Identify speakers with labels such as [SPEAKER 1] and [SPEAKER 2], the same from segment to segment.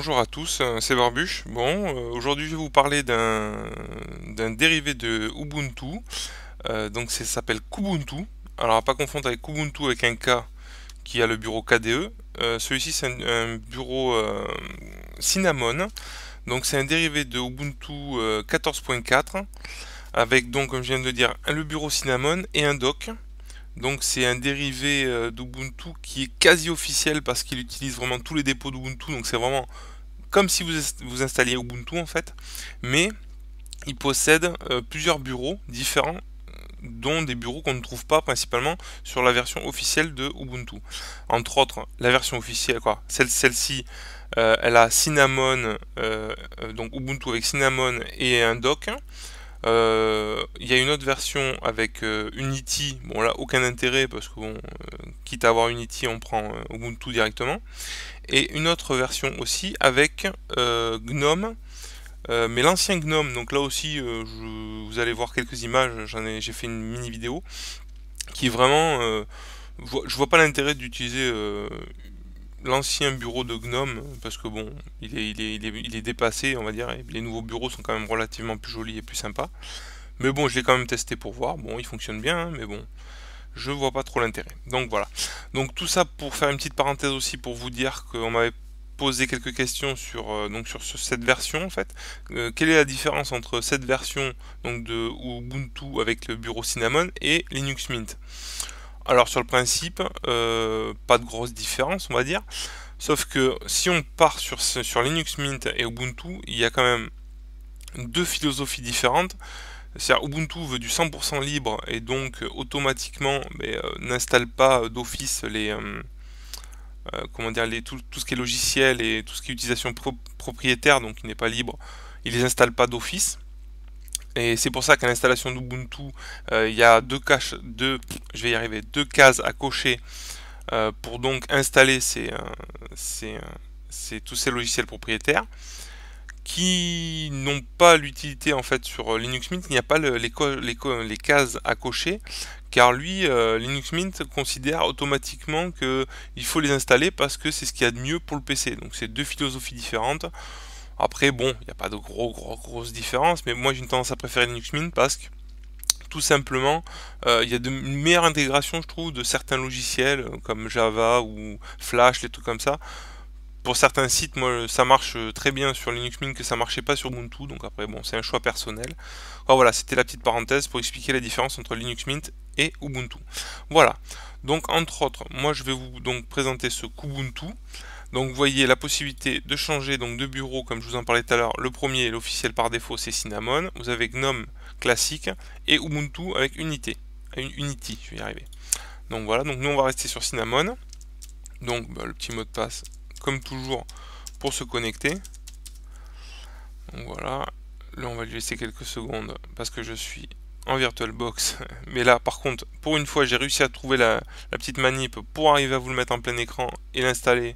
[SPEAKER 1] bonjour à tous, euh, c'est Barbuche. Bon, euh, aujourd'hui je vais vous parler d'un dérivé de Ubuntu. Euh, donc ça s'appelle Kubuntu. Alors à pas confondre avec Kubuntu avec un K qui a le bureau KDE. Celui-ci c'est un, bureau Cinnamon. Donc c'est un dérivé de Ubuntu 14.4 avec donc comme je viens de le dire le bureau Cinnamon et un dock. Donc c'est un dérivé euh, d'Ubuntu qui est quasi officiel parce qu'il utilise vraiment tous les dépôts d'Ubuntu. Donc c'est vraiment comme si vous, vous installiez Ubuntu en fait. Mais il possède euh, plusieurs bureaux différents dont des bureaux qu'on ne trouve pas principalement sur la version officielle de Ubuntu. Entre autres, la version officielle, quoi, celle-ci, euh, elle a Cinnamon, donc Ubuntu avec Cinnamon et un dock. Il euh, y a une autre version avec euh, Unity. Bon là, aucun intérêt parce que bon, euh, quitte à avoir Unity, on prend Ubuntu directement. Et une autre version aussi avec GNOME. mais l'ancien Gnome, donc là aussi, vous allez voir quelques images, j'en j'ai fait une mini vidéo, qui vraiment, je vois pas l'intérêt d'utiliser l'ancien bureau de Gnome, parce que bon, il est, il, est, il, est, dépassé, on va dire, et les nouveaux bureaux sont quand même relativement plus jolis et plus sympas. Mais bon, je l'ai quand même testé pour voir, bon, il fonctionne bien, hein, mais bon, je vois pas trop l'intérêt. Donc voilà. Donc tout ça pour faire une petite parenthèse aussi pour vous dire qu'on m'avait posé quelques questions sur, euh, donc sur cette version en fait. Euh, quelle est la différence entre cette version donc de Ubuntu avec le bureau Cinnamon et Linux Mint alors sur le principe, euh, pas de grosse différence on va dire. Sauf que si on part sur, sur Linux Mint et Ubuntu, il y a quand même deux philosophies différentes. C'est-à-dire Ubuntu veut du 100% libre et donc euh, automatiquement euh, n'installe pas d'office les, comment dire, tout, ce qui est logiciel et tout ce qui est utilisation propriétaire, donc il n'est pas libre, il les installe pas d'office. Et c'est pour ça qu'à l'installation d'Ubuntu, euh, il y a deux, deux, je vais y arriver, deux cases à cocher euh, pour donc installer euh, ces, tous ces logiciels propriétaires qui n'ont pas l'utilité en fait sur Linux Mint, il n'y a pas les, cases à cocher, car lui, Linux Mint considère automatiquement qu'il faut les installer parce que c'est ce qu'il y a de mieux pour le PC. Donc c'est deux philosophies différentes. Après, bon, il n'y a pas de gros, gros, grosses mais moi j'ai une tendance à préférer Linux Mint parce que tout simplement, il euh, y a de, une meilleure intégration, je trouve, de certains logiciels euh, comme Java ou Flash, les trucs comme ça. Pour certains sites, moi, ça marche euh, très bien sur Linux Mint que ça marchait pas sur Ubuntu, donc après, bon, c'est un choix personnel. voilà, c'était la petite parenthèse pour expliquer la différence entre Linux Mint et Ubuntu. Voilà. Donc, entre autres, moi, je vais vous donc présenter ce Kubuntu. Donc vous voyez la possibilité de changer donc de bureau, comme je vous en parlais tout à l'heure. Le premier, l'officiel par défaut, c'est Cinnamon. Vous avez GNOME classique et Ubuntu avec Unity. Euh, Unity, je vais y arriver. Donc voilà, donc nous on va rester sur Cinnamon. Donc bah, le petit mot de passe, comme toujours, pour se connecter. Donc voilà, là on va lui laisser quelques secondes parce que je suis en VirtualBox. Mais là, par contre, pour une fois, j'ai réussi à trouver la, la, petite manip pour arriver à vous le mettre en plein écran et l'installer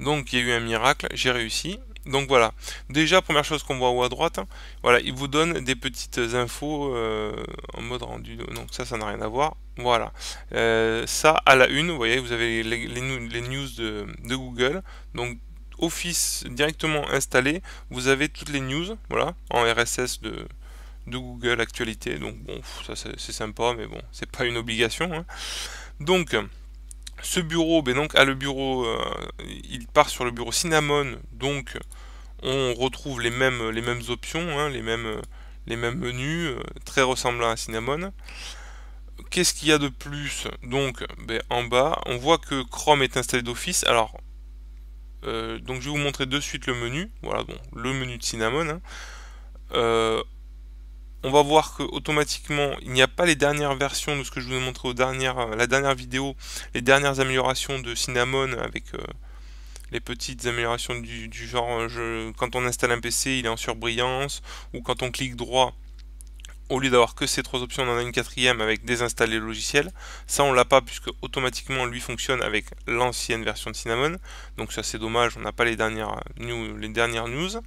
[SPEAKER 1] donc il y a eu un miracle, j'ai réussi. Donc voilà, déjà première chose qu'on voit en haut à droite, voilà, il vous donne des petites infos euh, en mode rendu, donc ça ça n'a rien à voir, voilà. Euh, ça à la une, vous voyez, vous avez les, news de, Google, donc Office directement installé, vous avez toutes les news, voilà, en RSS de, Google Actualité, donc bon, ça c'est sympa, mais bon, c'est pas une obligation. Hein. Donc ce bureau, ben donc, le bureau, euh, il part sur le bureau Cinnamon, donc on retrouve les mêmes, les mêmes options, hein, les, mêmes, les mêmes menus, euh, très ressemblant à Cinnamon. Qu'est-ce qu'il y a de plus Donc, ben, en bas, on voit que Chrome est installé d'office. Alors, euh, donc je vais vous montrer de suite le menu. Voilà, bon, le menu de Cinnamon. Hein on va voir que automatiquement il n'y a pas les dernières versions de ce que je vous ai montré aux dernières, euh, la dernière vidéo, les dernières améliorations de Cinnamon avec euh, les petites améliorations du, genre euh, quand on installe un PC il est en surbrillance ou quand on clique droit au lieu d'avoir que ces trois options on en a une quatrième avec désinstaller le logiciel ça on l'a pas puisque automatiquement lui fonctionne avec l'ancienne version de Cinnamon donc ça c'est dommage on n'a pas les dernières, les dernières news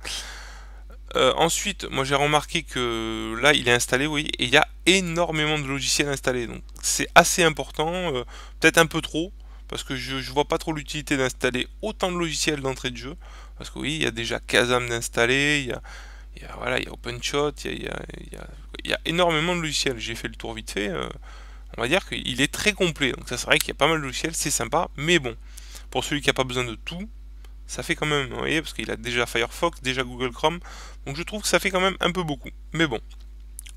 [SPEAKER 1] euh, ensuite, moi j'ai remarqué que là il est installé, oui, et il y a énormément de logiciels installés. Donc c'est assez important, euh, peut-être un peu trop, parce que je, ne vois pas trop l'utilité d'installer autant de logiciels d'entrée de jeu. Parce que oui, il y a déjà Kazam d'installer, il y a, voilà, il y a OpenShot, il, y a, énormément de logiciels. J'ai fait le tour vite fait. Euh, on va dire qu'il est très complet. Donc ça c'est vrai qu'il y a pas mal de logiciels, c'est sympa, mais bon, pour celui qui n'a pas besoin de tout, ça fait quand même, vous voyez, parce qu'il a déjà Firefox, déjà Google Chrome, donc je trouve que ça fait quand même un peu beaucoup. Mais bon,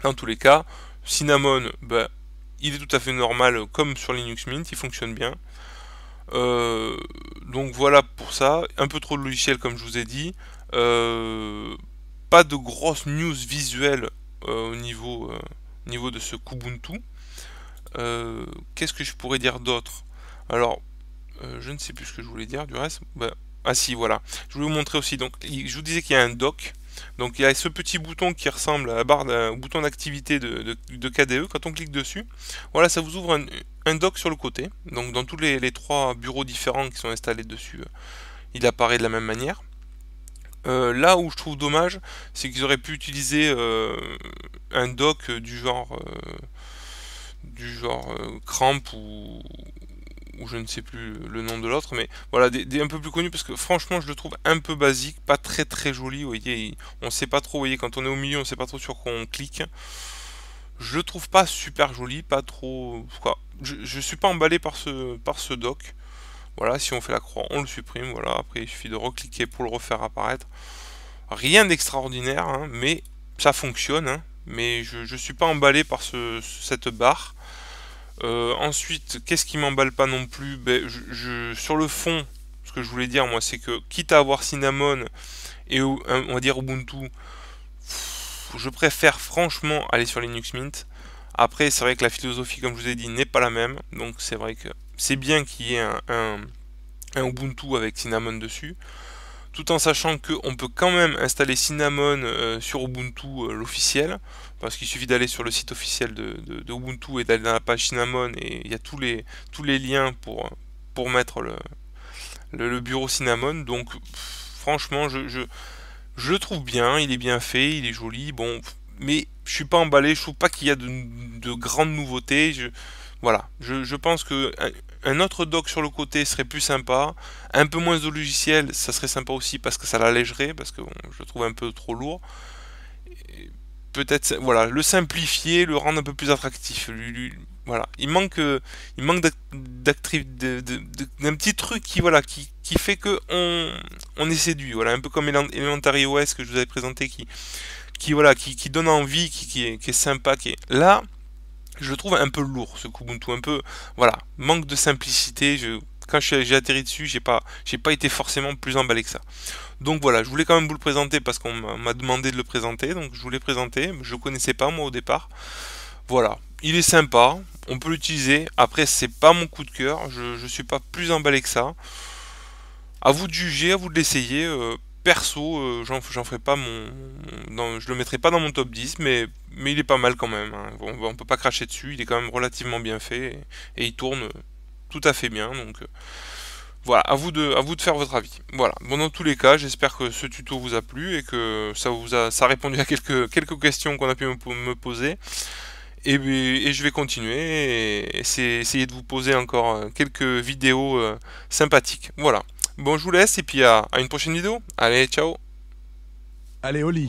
[SPEAKER 1] dans tous les cas, Cinnamon, bah, il est tout à fait normal euh, comme sur Linux Mint, il fonctionne bien. Euh, donc voilà pour ça, un peu trop de logiciels comme je vous ai dit, euh, pas de grosses news visuelles au niveau, niveau de ce Kubuntu. Qu'est-ce que je pourrais dire d'autre Alors, je ne sais plus ce que je voulais dire du reste. Bah, ah si, voilà. Je voulais vous montrer aussi. Donc, je vous disais qu'il y a un dock. Donc il y a ce petit bouton qui ressemble à la barre au bouton d'activité de, KDE. E. Quand on clique dessus, voilà, ça vous ouvre un, un dock sur le côté. Donc dans tous les, trois bureaux différents qui sont installés dessus, euh, il apparaît de la même manière. Euh, là où je trouve dommage, c'est qu'ils auraient pu utiliser euh, un dock du genre du genre cramp ou ou je ne sais plus le nom de l'autre, mais voilà, des, un peu plus connus, parce que franchement, je le trouve un peu basique, pas très très joli, vous voyez, on sait pas trop, vous voyez, quand on est au milieu, on sait pas trop sur quoi on clique. Je le trouve pas super joli, pas trop... Quoi. Je, ne suis pas emballé par ce, par ce doc. Voilà, si on fait la croix, on le supprime, voilà, après il suffit de recliquer pour le refaire apparaître. Rien d'extraordinaire, hein, mais ça fonctionne, hein. mais je ne suis pas emballé par ce, cette barre. Euh, ensuite, qu'est-ce qui m'emballe pas non plus ben, Sur le fond, ce que je voulais dire, moi, c'est que quitte à avoir Cinnamon et on va dire Ubuntu, je préfère franchement aller sur Linux Mint. Après, c'est vrai que la philosophie, comme je vous ai dit, n'est pas la même. Donc, c'est vrai que c'est bien qu'il y ait un, Ubuntu avec Cinnamon dessus tout en sachant qu'on peut quand même installer Cinnamon euh, sur Ubuntu euh, l'officiel, parce qu'il suffit d'aller sur le site officiel de, Ubuntu et d'aller dans la page Cinnamon et il y a tous les, tous les liens pour, pour mettre le, le, bureau Cinnamon. Donc franchement, je, je, le trouve bien, il est bien fait, il est joli, bon, mais je suis pas emballé, je trouve pas qu'il y a de, de grandes nouveautés. Je, voilà, je, je pense que un, autre doc sur le côté serait plus sympa. Un peu moins de logiciel, ça serait sympa aussi parce que ça l'allégerait, parce que je le trouve un peu trop lourd. Peut-être, voilà, le simplifier, le rendre un peu plus attractif. voilà, il manque, il manque d'un petit truc qui, voilà, qui, qui fait que on, on, est séduit. Voilà, un peu comme Elementary OS que je vous avais présenté, qui, qui voilà, qui, qui donne envie, qui, qui, est, qui est sympa. Qui est... Là, je le trouve un peu lourd ce Kubuntu, un peu voilà, manque de simplicité. Je, quand j'ai atterri dessus, j'ai pas, j'ai pas été forcément plus emballé que ça. Donc voilà, je voulais quand même vous le présenter parce qu'on m'a demandé de le présenter, donc je voulais présenter Je connaissais pas moi au départ. Voilà, il est sympa, on peut l'utiliser. Après, c'est pas mon coup de cœur, je, je suis pas plus emballé que ça. À vous de juger, à vous de l'essayer. Euh, perso, euh, j'en, ferai pas mon. je le mettrai pas dans mon top 10, mais, mais il est pas mal quand même. Hein. On, peut pas cracher dessus, il est quand même relativement bien fait et, il tourne tout à fait bien. Donc euh, voilà, à vous, de, à vous de faire votre avis. Voilà, bon, dans tous les cas, j'espère que ce tuto vous a plu et que ça vous a, ça répondu à quelques, quelques questions qu'on a pu me, poser. Et, et, je vais continuer et, essayer de vous poser encore euh, quelques vidéos sympathiques. Voilà. Bon, je vous laisse et puis à, une prochaine vidéo. Allez, ciao. Allez, Oli.